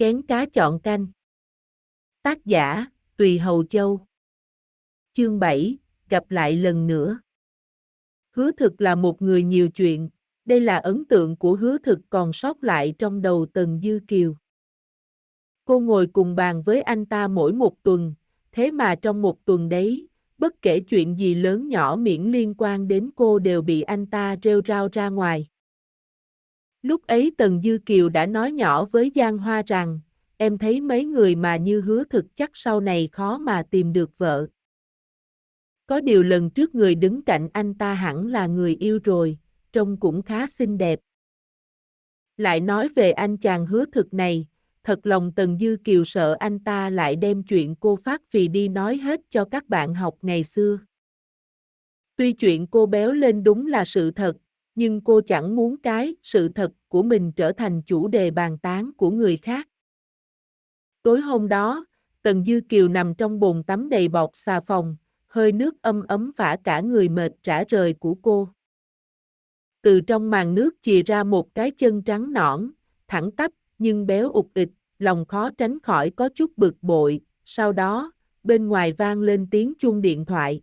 Kén cá chọn canh. Tác giả, Tùy Hầu Châu. Chương 7, gặp lại lần nữa. Hứa thực là một người nhiều chuyện, đây là ấn tượng của hứa thực còn sót lại trong đầu Tần Dư Kiều. Cô ngồi cùng bàn với anh ta mỗi một tuần, thế mà trong một tuần đấy, bất kể chuyện gì lớn nhỏ miễn liên quan đến cô đều bị anh ta rêu rao ra ngoài. Lúc ấy Tần Dư Kiều đã nói nhỏ với Giang Hoa rằng, em thấy mấy người mà như hứa thực chắc sau này khó mà tìm được vợ. Có điều lần trước người đứng cạnh anh ta hẳn là người yêu rồi, trông cũng khá xinh đẹp. Lại nói về anh chàng hứa thực này, thật lòng Tần Dư Kiều sợ anh ta lại đem chuyện cô phát vì đi nói hết cho các bạn học ngày xưa. Tuy chuyện cô béo lên đúng là sự thật, nhưng cô chẳng muốn cái sự thật của mình trở thành chủ đề bàn tán của người khác. Tối hôm đó, Tần Dư Kiều nằm trong bồn tắm đầy bọt xà phòng, hơi nước âm ấm phả cả người mệt trả rời của cô. Từ trong màn nước chìa ra một cái chân trắng nõn, thẳng tắp nhưng béo ục ịch, lòng khó tránh khỏi có chút bực bội, sau đó, bên ngoài vang lên tiếng chuông điện thoại.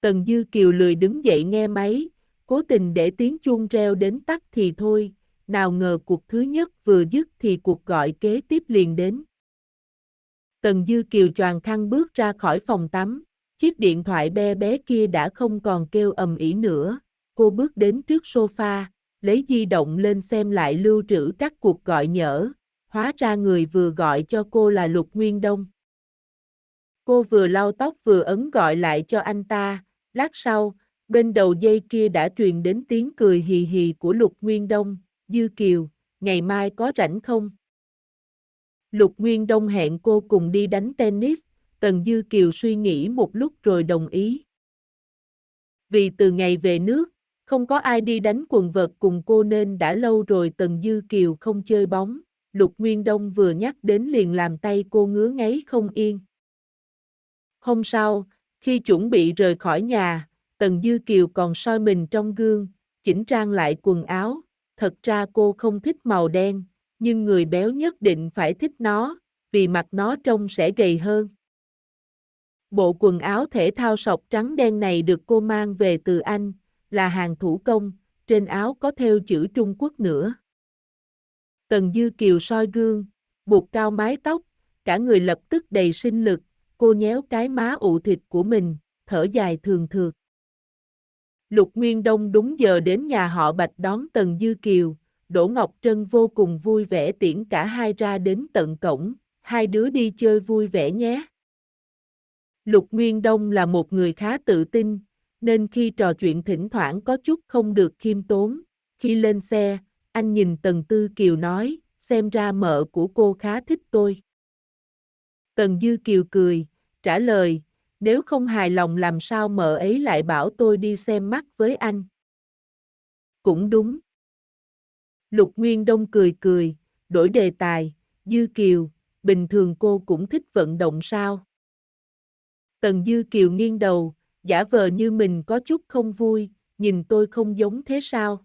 Tần Dư Kiều lười đứng dậy nghe máy, cố tình để tiếng chuông reo đến tắt thì thôi, nào ngờ cuộc thứ nhất vừa dứt thì cuộc gọi kế tiếp liền đến. Tần Dư Kiều choàng khăn bước ra khỏi phòng tắm, chiếc điện thoại bé bé kia đã không còn kêu ầm ĩ nữa, cô bước đến trước sofa, lấy di động lên xem lại lưu trữ các cuộc gọi nhỡ, hóa ra người vừa gọi cho cô là Lục Nguyên Đông. Cô vừa lau tóc vừa ấn gọi lại cho anh ta, lát sau, Bên đầu dây kia đã truyền đến tiếng cười hì hì của Lục Nguyên Đông, Dư Kiều, ngày mai có rảnh không? Lục Nguyên Đông hẹn cô cùng đi đánh tennis, Tần Dư Kiều suy nghĩ một lúc rồi đồng ý. Vì từ ngày về nước, không có ai đi đánh quần vợt cùng cô nên đã lâu rồi Tần Dư Kiều không chơi bóng, Lục Nguyên Đông vừa nhắc đến liền làm tay cô ngứa ngáy không yên. Hôm sau, khi chuẩn bị rời khỏi nhà, Tần Dư Kiều còn soi mình trong gương, chỉnh trang lại quần áo, thật ra cô không thích màu đen, nhưng người béo nhất định phải thích nó, vì mặt nó trông sẽ gầy hơn. Bộ quần áo thể thao sọc trắng đen này được cô mang về từ Anh, là hàng thủ công, trên áo có theo chữ Trung Quốc nữa. Tần Dư Kiều soi gương, buộc cao mái tóc, cả người lập tức đầy sinh lực, cô nhéo cái má ụ thịt của mình, thở dài thường thường. Lục Nguyên Đông đúng giờ đến nhà họ Bạch đón Tần Dư Kiều, Đỗ Ngọc Trân vô cùng vui vẻ tiễn cả hai ra đến tận cổng, hai đứa đi chơi vui vẻ nhé. Lục Nguyên Đông là một người khá tự tin, nên khi trò chuyện thỉnh thoảng có chút không được khiêm tốn. Khi lên xe, anh nhìn Tần Tư Kiều nói, xem ra mợ của cô khá thích tôi. Tần Dư Kiều cười, trả lời, nếu không hài lòng làm sao mợ ấy lại bảo tôi đi xem mắt với anh. Cũng đúng. Lục Nguyên Đông cười cười, đổi đề tài, Dư Kiều, bình thường cô cũng thích vận động sao? Tần Dư Kiều nghiêng đầu, giả vờ như mình có chút không vui, nhìn tôi không giống thế sao?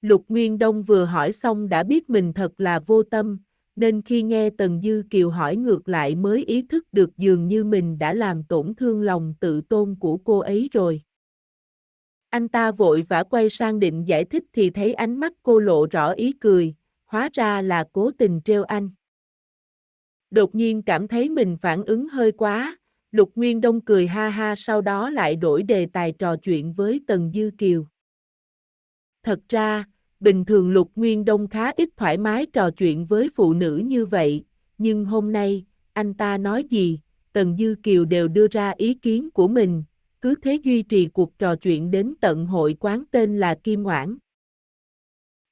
Lục Nguyên Đông vừa hỏi xong đã biết mình thật là vô tâm, nên khi nghe Tần Dư Kiều hỏi ngược lại mới ý thức được dường như mình đã làm tổn thương lòng tự tôn của cô ấy rồi. Anh ta vội vã quay sang định giải thích thì thấy ánh mắt cô lộ rõ ý cười, hóa ra là cố tình trêu anh. Đột nhiên cảm thấy mình phản ứng hơi quá, Lục Nguyên Đông cười ha ha sau đó lại đổi đề tài trò chuyện với Tần Dư Kiều. Thật ra, bình thường Lục Nguyên Đông khá ít thoải mái trò chuyện với phụ nữ như vậy, nhưng hôm nay, anh ta nói gì, Tần Dư Kiều đều đưa ra ý kiến của mình, cứ thế duy trì cuộc trò chuyện đến tận hội quán tên là Kim Oản.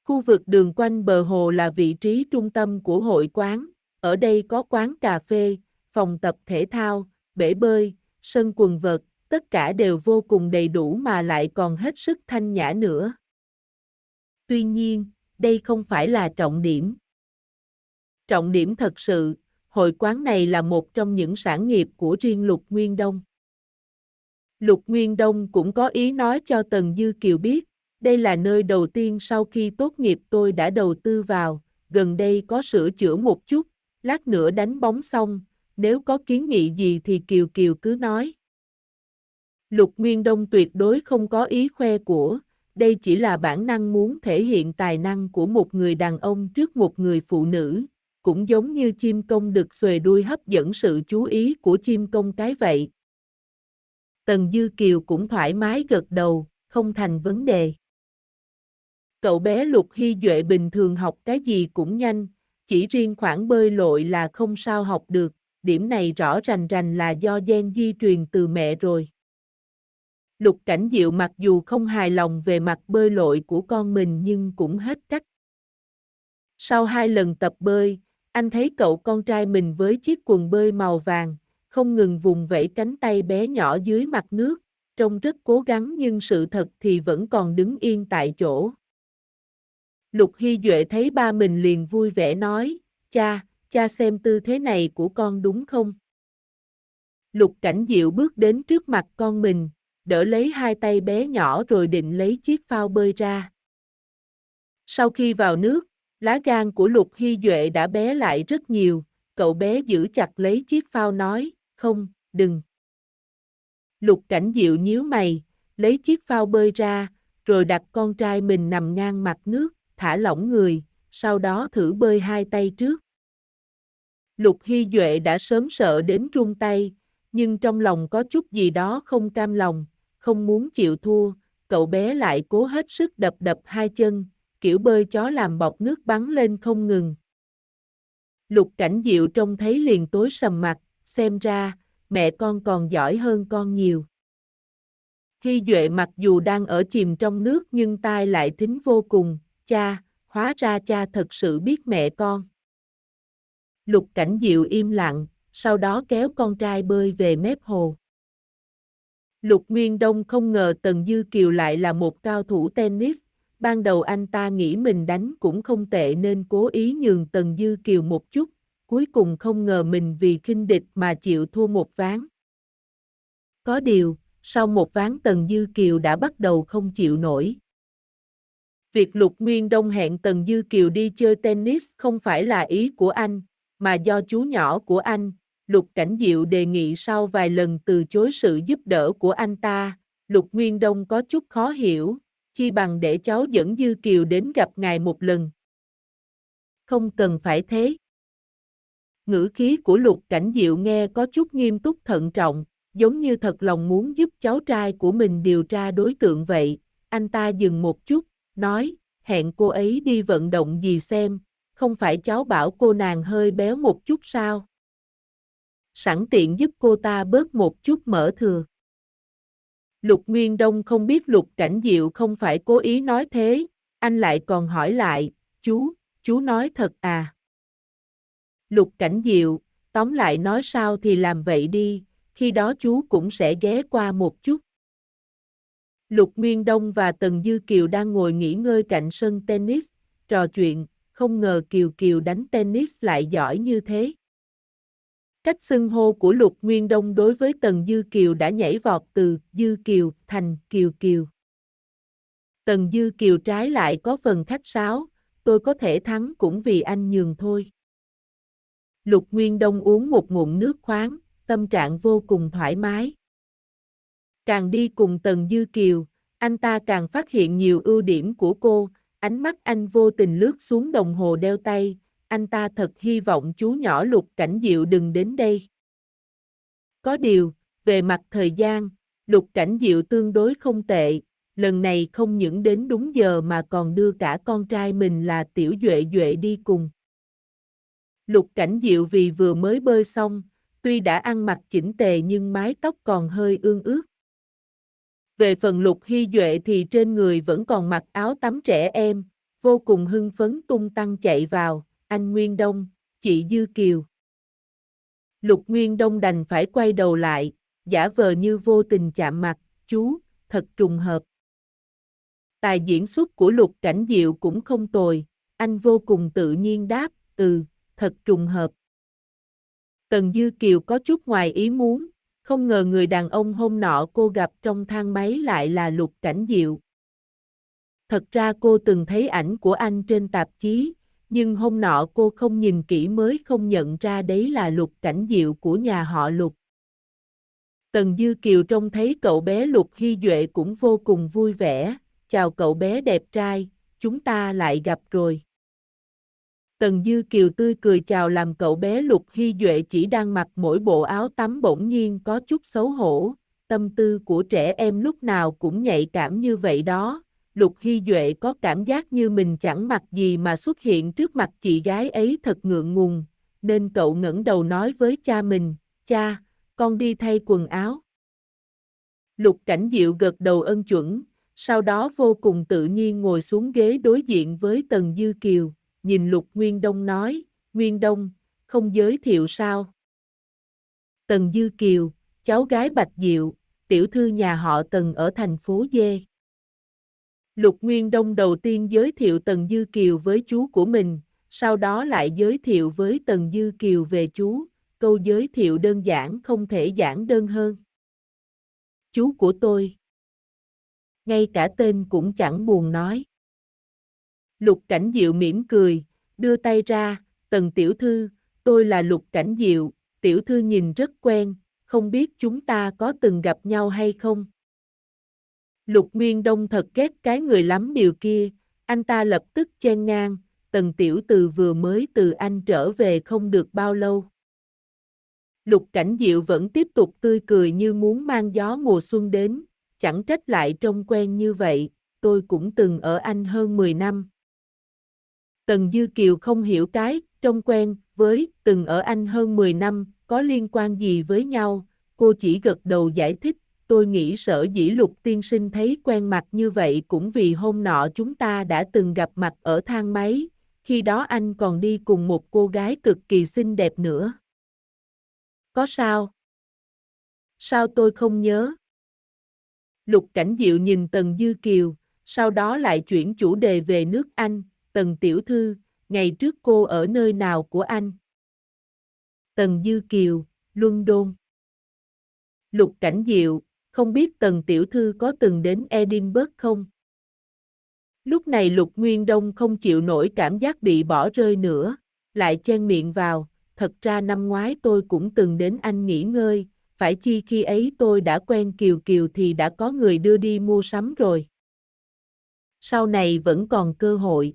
Khu vực đường quanh bờ hồ là vị trí trung tâm của hội quán, ở đây có quán cà phê, phòng tập thể thao, bể bơi, sân quần vợt, tất cả đều vô cùng đầy đủ mà lại còn hết sức thanh nhã nữa. Tuy nhiên, đây không phải là trọng điểm. Trọng điểm thật sự, hội quán này là một trong những sản nghiệp của riêng Lục Nguyên Đông. Lục Nguyên Đông cũng có ý nói cho Tần Dư Kiều biết, đây là nơi đầu tiên sau khi tốt nghiệp tôi đã đầu tư vào, gần đây có sửa chữa một chút, lát nữa đánh bóng xong, nếu có kiến nghị gì thì Kiều Kiều cứ nói. Lục Nguyên Đông tuyệt đối không có ý khoe của, đây chỉ là bản năng muốn thể hiện tài năng của một người đàn ông trước một người phụ nữ, cũng giống như chim công được xuề đuôi hấp dẫn sự chú ý của chim công cái vậy. Tần Dư Kiều cũng thoải mái gật đầu, không thành vấn đề. Cậu bé Lục Hy Duệ bình thường học cái gì cũng nhanh, chỉ riêng khoảng bơi lội là không sao học được, điểm này rõ rành rành là do gen di truyền từ mẹ rồi. Lục Cảnh Diệu mặc dù không hài lòng về mặt bơi lội của con mình nhưng cũng hết cách. Sau hai lần tập bơi, anh thấy cậu con trai mình với chiếc quần bơi màu vàng, không ngừng vùng vẫy cánh tay bé nhỏ dưới mặt nước, trông rất cố gắng nhưng sự thật thì vẫn còn đứng yên tại chỗ. Lục Hy Duệ thấy ba mình liền vui vẻ nói, cha, cha xem tư thế này của con đúng không? Lục Cảnh Diệu bước đến trước mặt con mình, đỡ lấy hai tay bé nhỏ rồi định lấy chiếc phao bơi ra. Sau khi vào nước, lá gan của Lục Hy Duệ đã bé lại rất nhiều, cậu bé giữ chặt lấy chiếc phao nói, không, đừng. Lục Cảnh Diệu nhíu mày, lấy chiếc phao bơi ra, rồi đặt con trai mình nằm ngang mặt nước, thả lỏng người, sau đó thử bơi hai tay trước. Lục Hy Duệ đã sớm sợ đến run tay, nhưng trong lòng có chút gì đó không cam lòng, không muốn chịu thua, cậu bé lại cố hết sức đập đập hai chân, kiểu bơi chó làm bọt nước bắn lên không ngừng. Lục cảnh diệu trông thấy liền tối sầm mặt, xem ra, mẹ con còn giỏi hơn con nhiều. khi Duệ mặc dù đang ở chìm trong nước nhưng tai lại thính vô cùng, cha, hóa ra cha thật sự biết mẹ con. Lục cảnh diệu im lặng, sau đó kéo con trai bơi về mép hồ. Lục Nguyên Đông không ngờ Tần Dư Kiều lại là một cao thủ tennis, ban đầu anh ta nghĩ mình đánh cũng không tệ nên cố ý nhường Tần Dư Kiều một chút, cuối cùng không ngờ mình vì khinh địch mà chịu thua một ván. Có điều, sau một ván Tần Dư Kiều đã bắt đầu không chịu nổi. Việc Lục Nguyên Đông hẹn Tần Dư Kiều đi chơi tennis không phải là ý của anh, mà do chú nhỏ của anh, Lục Cảnh Diệu đề nghị sau vài lần từ chối sự giúp đỡ của anh ta, Lục Nguyên Đông có chút khó hiểu, chi bằng để cháu dẫn Dư Kiều đến gặp ngài một lần. Không cần phải thế. Ngữ khí của Lục Cảnh Diệu nghe có chút nghiêm túc thận trọng, giống như thật lòng muốn giúp cháu trai của mình điều tra đối tượng vậy. Anh ta dừng một chút, nói, hẹn cô ấy đi vận động gì xem, không phải cháu bảo cô nàng hơi béo một chút sao? sẵn tiện giúp cô ta bớt một chút mỡ thừa. Lục Nguyên Đông không biết Lục Cảnh Diệu không phải cố ý nói thế, anh lại còn hỏi lại, chú, chú nói thật à? Lục Cảnh Diệu, tóm lại nói sao thì làm vậy đi, khi đó chú cũng sẽ ghé qua một chút. Lục Nguyên Đông và Tần Dư Kiều đang ngồi nghỉ ngơi cạnh sân tennis, trò chuyện, không ngờ Kiều Kiều đánh tennis lại giỏi như thế. Cách xưng hô của Lục Nguyên Đông đối với Tần Dư Kiều đã nhảy vọt từ Dư Kiều thành Kiều Kiều. Tần Dư Kiều trái lại có phần khách sáo, tôi có thể thắng cũng vì anh nhường thôi. Lục Nguyên Đông uống một ngụm nước khoáng, tâm trạng vô cùng thoải mái. Càng đi cùng Tần Dư Kiều, anh ta càng phát hiện nhiều ưu điểm của cô, ánh mắt anh vô tình lướt xuống đồng hồ đeo tay, anh ta thật hy vọng chú nhỏ lục cảnh diệu đừng đến đây. Có điều, về mặt thời gian, lục cảnh diệu tương đối không tệ, lần này không những đến đúng giờ mà còn đưa cả con trai mình là tiểu duệ duệ đi cùng. Lục cảnh diệu vì vừa mới bơi xong, tuy đã ăn mặc chỉnh tề nhưng mái tóc còn hơi ương ướt. Về phần lục hy duệ thì trên người vẫn còn mặc áo tắm trẻ em, vô cùng hưng phấn tung tăng chạy vào, anh Nguyên Đông, chị Dư Kiều. Lục Nguyên Đông đành phải quay đầu lại, giả vờ như vô tình chạm mặt, chú, thật trùng hợp. Tài diễn xuất của Lục Cảnh Diệu cũng không tồi, anh vô cùng tự nhiên đáp, ừ, thật trùng hợp. Tần Dư Kiều có chút ngoài ý muốn, không ngờ người đàn ông hôm nọ cô gặp trong thang máy lại là Lục Cảnh Diệu. Thật ra cô từng thấy ảnh của anh trên tạp chí, nhưng hôm nọ cô không nhìn kỹ mới không nhận ra đấy là lục cảnh diệu của nhà họ lục. Tần Dư Kiều trông thấy cậu bé Lục Hy Duệ cũng vô cùng vui vẻ, chào cậu bé đẹp trai, chúng ta lại gặp rồi. Tần Dư Kiều tươi cười chào làm cậu bé Lục Hy Duệ chỉ đang mặc mỗi bộ áo tắm bỗng nhiên có chút xấu hổ, tâm tư của trẻ em lúc nào cũng nhạy cảm như vậy đó, Lục Hy Duệ có cảm giác như mình chẳng mặc gì mà xuất hiện trước mặt chị gái ấy thật ngượng ngùng, nên cậu ngẩng đầu nói với cha mình, cha, con đi thay quần áo. Lục Cảnh Diệu gật đầu ân chuẩn, sau đó vô cùng tự nhiên ngồi xuống ghế đối diện với Tần Dư Kiều, nhìn Lục Nguyên Đông nói, Nguyên Đông, không giới thiệu sao? Tần Dư Kiều, cháu gái Bạch Diệu, tiểu thư nhà họ Tần ở thành phố Dê. Lục Nguyên Đông đầu tiên giới thiệu Tần Dư Kiều với chú của mình, sau đó lại giới thiệu với Tần Dư Kiều về chú, câu giới thiệu đơn giản không thể giản đơn hơn. Chú của tôi. Ngay cả tên cũng chẳng buồn nói. Lục Cảnh Diệu mỉm cười, đưa tay ra, Tần Tiểu Thư, tôi là Lục Cảnh Diệu, Tiểu Thư nhìn rất quen, không biết chúng ta có từng gặp nhau hay không? Lục Nguyên Đông thật ghét cái người lắm điều kia, anh ta lập tức chen ngang, tần tiểu từ vừa mới từ anh trở về không được bao lâu. Lục Cảnh Diệu vẫn tiếp tục tươi cười như muốn mang gió mùa xuân đến, chẳng trách lại trông quen như vậy, tôi cũng từng ở anh hơn 10 năm. Tần Dư Kiều không hiểu cái, trông quen, với, từng ở anh hơn 10 năm, có liên quan gì với nhau, cô chỉ gật đầu giải thích, tôi nghĩ sở dĩ lục tiên sinh thấy quen mặt như vậy cũng vì hôm nọ chúng ta đã từng gặp mặt ở thang máy, khi đó anh còn đi cùng một cô gái cực kỳ xinh đẹp nữa. Có sao? Sao tôi không nhớ? Lục Cảnh Diệu nhìn Tần Dư Kiều, sau đó lại chuyển chủ đề về nước Anh, Tần Tiểu Thư, ngày trước cô ở nơi nào của anh? Tần Dư Kiều, Luân Đôn. Lục Cảnh Diệu, không biết tần tiểu thư có từng đến Edinburgh không? Lúc này Lục Nguyên Đông không chịu nổi cảm giác bị bỏ rơi nữa, lại chen miệng vào, thật ra năm ngoái tôi cũng từng đến anh nghỉ ngơi, phải chi khi ấy tôi đã quen Kiều Kiều thì đã có người đưa đi mua sắm rồi. Sau này vẫn còn cơ hội.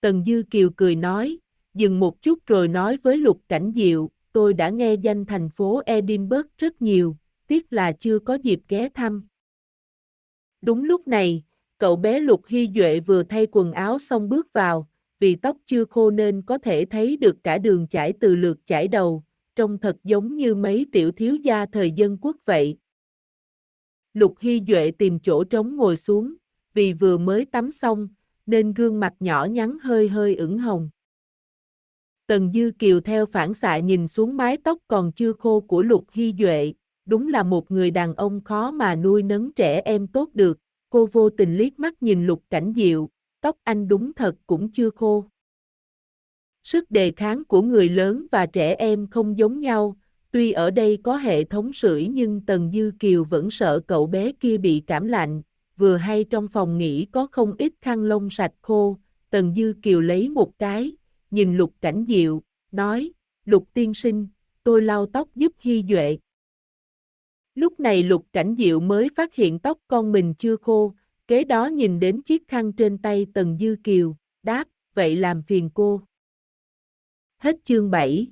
Tần Dư Kiều cười nói, dừng một chút rồi nói với Lục Cảnh Diệu, tôi đã nghe danh thành phố Edinburgh rất nhiều, tiếc là chưa có dịp ghé thăm. Đúng lúc này, cậu bé Lục Hy Duệ vừa thay quần áo xong bước vào, vì tóc chưa khô nên có thể thấy được cả đường chải từ lượt chải đầu, trông thật giống như mấy tiểu thiếu gia thời dân quốc vậy. Lục Hy Duệ tìm chỗ trống ngồi xuống, vì vừa mới tắm xong, nên gương mặt nhỏ nhắn hơi hơi ửng hồng. Tần Dư Kiều theo phản xạ nhìn xuống mái tóc còn chưa khô của Lục Hy Duệ, đúng là một người đàn ông khó mà nuôi nấng trẻ em tốt được, cô vô tình liếc mắt nhìn lục cảnh diệu, tóc anh đúng thật cũng chưa khô. Sức đề kháng của người lớn và trẻ em không giống nhau, tuy ở đây có hệ thống sưởi nhưng Tần Dư Kiều vẫn sợ cậu bé kia bị cảm lạnh, vừa hay trong phòng nghỉ có không ít khăn lông sạch khô, Tần Dư Kiều lấy một cái, nhìn lục cảnh diệu, nói, lục tiên sinh, tôi lau tóc giúp Hy Duệ. Lúc này lục cảnh diệu mới phát hiện tóc con mình chưa khô, kế đó nhìn đến chiếc khăn trên tay Tần Dư Kiều, đáp, vậy làm phiền cô. Hết chương 7